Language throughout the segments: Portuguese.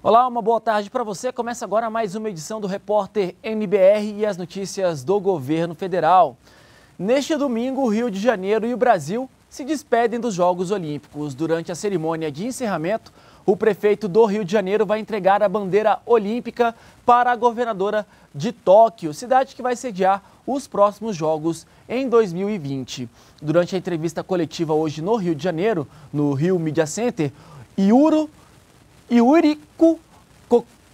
Olá, uma boa tarde para você. Começa agora mais uma edição do Repórter NBR e as notícias do governo federal. Neste domingo, o Rio de Janeiro e o Brasil se despedem dos Jogos Olímpicos. Durante a cerimônia de encerramento, o prefeito do Rio de Janeiro vai entregar a bandeira olímpica para a governadora de Tóquio, cidade que vai sediar os próximos Jogos em 2020. Durante a entrevista coletiva hoje no Rio de Janeiro, no Rio Media Center, Iuro Yuriko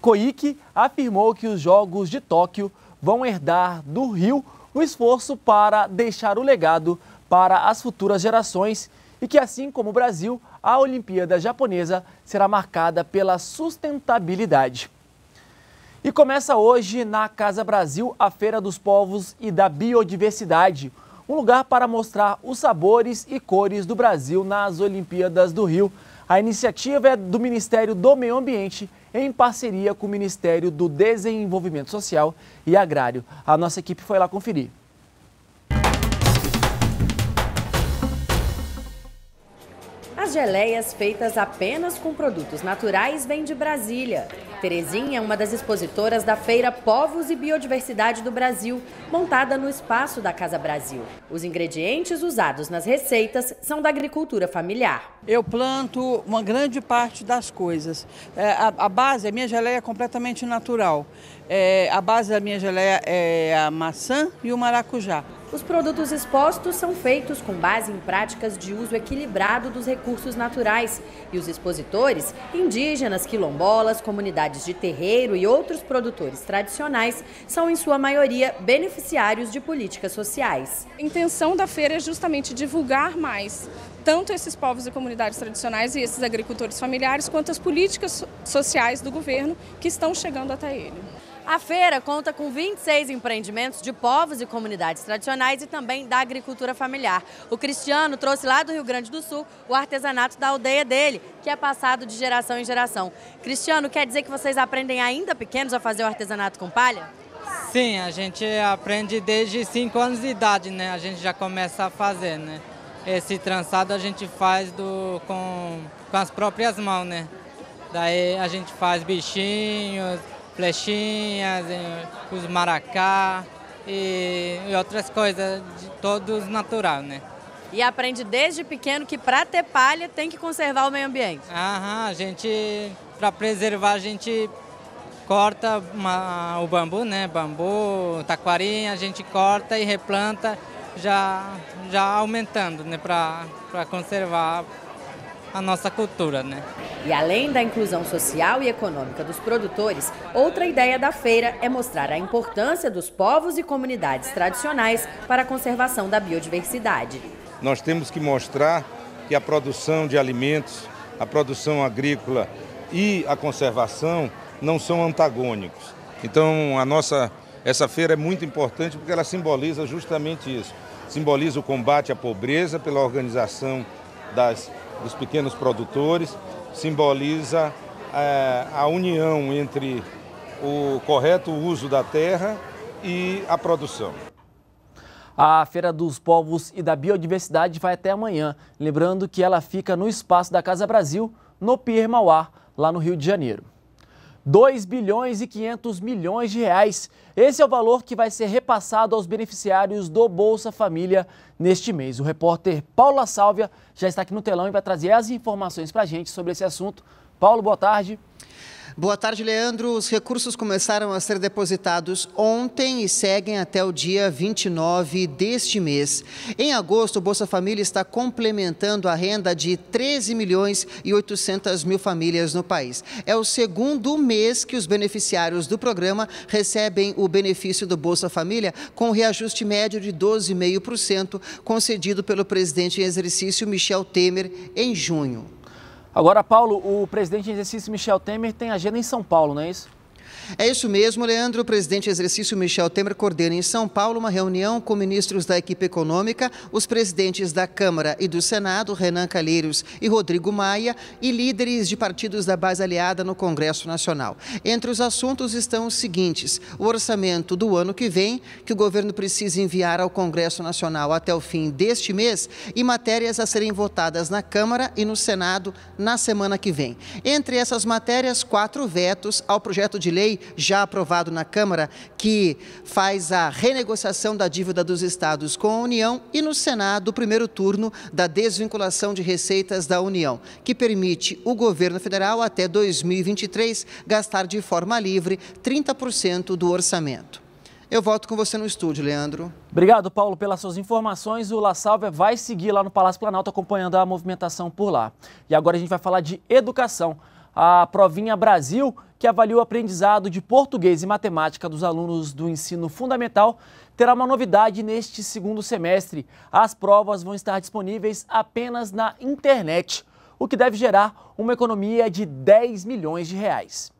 Koike afirmou que os Jogos de Tóquio vão herdar do Rio o esforço para deixar o legado para as futuras gerações e que, assim como o Brasil, a Olimpíada Japonesa será marcada pela sustentabilidade. E começa hoje na Casa Brasil a Feira dos Povos e da Biodiversidade, um lugar para mostrar os sabores e cores do Brasil nas Olimpíadas do Rio. A iniciativa é do Ministério do Meio Ambiente em parceria com o Ministério do Desenvolvimento Social e Agrário. A nossa equipe foi lá conferir. As geleias feitas apenas com produtos naturais vêm de Brasília. Terezinha é uma das expositoras da feira Povos e Biodiversidade do Brasil, montada no espaço da Casa Brasil. Os ingredientes usados nas receitas são da agricultura familiar. Eu planto uma grande parte das coisas. É, a, a, base, a minha geleia é completamente natural. É, a base da minha geleia é a maçã e o maracujá. Os produtos expostos são feitos com base em práticas de uso equilibrado dos recursos naturais e os expositores, indígenas, quilombolas, comunidades de terreiro e outros produtores tradicionais, são em sua maioria beneficiários de políticas sociais. A intenção da feira é justamente divulgar mais tanto esses povos e comunidades tradicionais e esses agricultores familiares, quanto as políticas sociais do governo que estão chegando até ele. A feira conta com 26 empreendimentos de povos e comunidades tradicionais e também da agricultura familiar. O Cristiano trouxe lá do Rio Grande do Sul o artesanato da aldeia dele, que é passado de geração em geração. Cristiano, quer dizer que vocês aprendem ainda pequenos a fazer o artesanato com palha? Sim, a gente aprende desde 5 anos de idade, né? A gente já começa a fazer, né? Esse trançado a gente faz do, com, com as próprias mãos, né? Daí a gente faz bichinhos, flechinhas, os maracá e, e outras coisas, de todos natural, né? E aprende desde pequeno que para ter palha tem que conservar o meio ambiente. Aham, a gente, para preservar, a gente corta uma, o bambu, né? Bambu, taquarinha, a gente corta e replanta já, já aumentando, né? Para conservar a nossa cultura, né? E além da inclusão social e econômica dos produtores, outra ideia da feira é mostrar a importância dos povos e comunidades tradicionais para a conservação da biodiversidade. Nós temos que mostrar que a produção de alimentos, a produção agrícola e a conservação não são antagônicos. Então, a nossa essa feira é muito importante porque ela simboliza justamente isso. Simboliza o combate à pobreza pela organização das dos pequenos produtores, simboliza é, a união entre o correto uso da terra e a produção. A Feira dos Povos e da Biodiversidade vai até amanhã, lembrando que ela fica no espaço da Casa Brasil, no Pier Mauá, lá no Rio de Janeiro. 2 bilhões e 500 milhões de reais. Esse é o valor que vai ser repassado aos beneficiários do Bolsa Família neste mês. O repórter Paula Sálvia já está aqui no telão e vai trazer as informações para a gente sobre esse assunto. Paulo, boa tarde. Boa tarde. Boa tarde, Leandro. Os recursos começaram a ser depositados ontem e seguem até o dia 29 deste mês. Em agosto, o Bolsa Família está complementando a renda de 13 milhões e 800 mil famílias no país. É o segundo mês que os beneficiários do programa recebem o benefício do Bolsa Família com reajuste médio de 12,5% concedido pelo presidente em exercício Michel Temer em junho. Agora, Paulo, o presidente em exercício Michel Temer tem agenda em São Paulo, não é isso? É isso mesmo, Leandro. O presidente exercício Michel Temer coordena em São Paulo uma reunião com ministros da equipe econômica, os presidentes da Câmara e do Senado, Renan Calheiros e Rodrigo Maia, e líderes de partidos da base aliada no Congresso Nacional. Entre os assuntos estão os seguintes: o orçamento do ano que vem, que o governo precisa enviar ao Congresso Nacional até o fim deste mês, e matérias a serem votadas na Câmara e no Senado na semana que vem. Entre essas matérias, quatro vetos ao projeto de lei lei já aprovado na Câmara que faz a renegociação da dívida dos estados com a União e no Senado o primeiro turno da desvinculação de receitas da União, que permite o governo federal até 2023 gastar de forma livre 30% do orçamento. Eu volto com você no estúdio, Leandro. Obrigado, Paulo, pelas suas informações. O La Salve vai seguir lá no Palácio Planalto acompanhando a movimentação por lá. E agora a gente vai falar de educação. A Provinha Brasil que avalia o aprendizado de português e matemática dos alunos do ensino fundamental, terá uma novidade neste segundo semestre. As provas vão estar disponíveis apenas na internet, o que deve gerar uma economia de 10 milhões de reais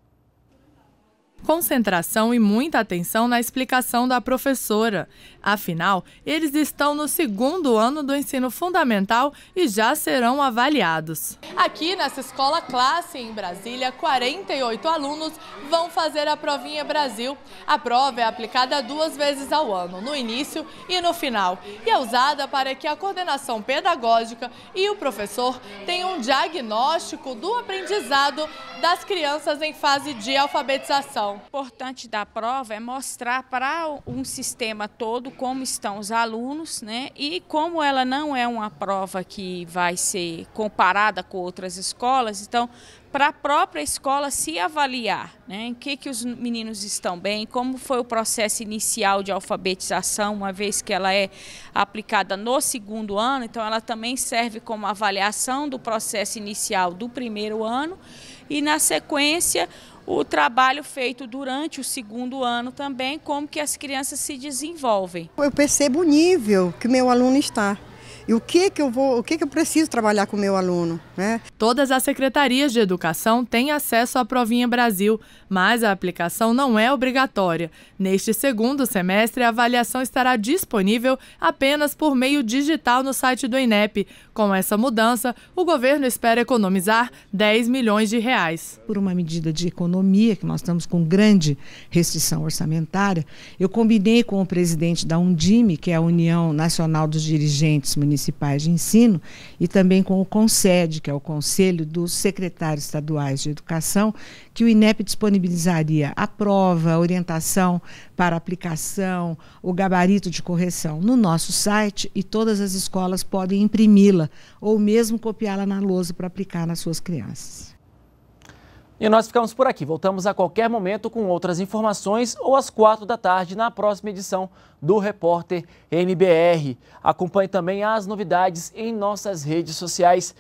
concentração e muita atenção na explicação da professora. Afinal, eles estão no segundo ano do ensino fundamental e já serão avaliados. Aqui nessa escola classe em Brasília, 48 alunos vão fazer a provinha Brasil. A prova é aplicada duas vezes ao ano, no início e no final, e é usada para que a coordenação pedagógica e o professor tenham um diagnóstico do aprendizado das crianças em fase de alfabetização. O importante da prova é mostrar para um sistema todo como estão os alunos, né? E como ela não é uma prova que vai ser comparada com outras escolas, então para a própria escola se avaliar, né? Em que que os meninos estão bem, como foi o processo inicial de alfabetização, uma vez que ela é aplicada no segundo ano, então ela também serve como avaliação do processo inicial do primeiro ano e na sequência o trabalho feito durante o segundo ano também, como que as crianças se desenvolvem. Eu percebo o nível que meu aluno está e o que que eu vou, o que que eu preciso trabalhar com o meu aluno, né? Todas as secretarias de educação têm acesso à Provinha Brasil, mas a aplicação não é obrigatória. Neste segundo semestre, a avaliação estará disponível apenas por meio digital no site do INEP. Com essa mudança, o governo espera economizar 10 milhões de reais. Por uma medida de economia que nós estamos com grande restrição orçamentária, eu combinei com o presidente da Undime, que é a União Nacional dos Dirigentes Municipais municipais de ensino e também com o CONSED, que é o Conselho dos Secretários Estaduais de Educação, que o INEP disponibilizaria a prova, a orientação para aplicação, o gabarito de correção no nosso site e todas as escolas podem imprimi-la ou mesmo copiá-la na lousa para aplicar nas suas crianças. E nós ficamos por aqui. Voltamos a qualquer momento com outras informações ou às quatro da tarde na próxima edição do Repórter NBR. Acompanhe também as novidades em nossas redes sociais.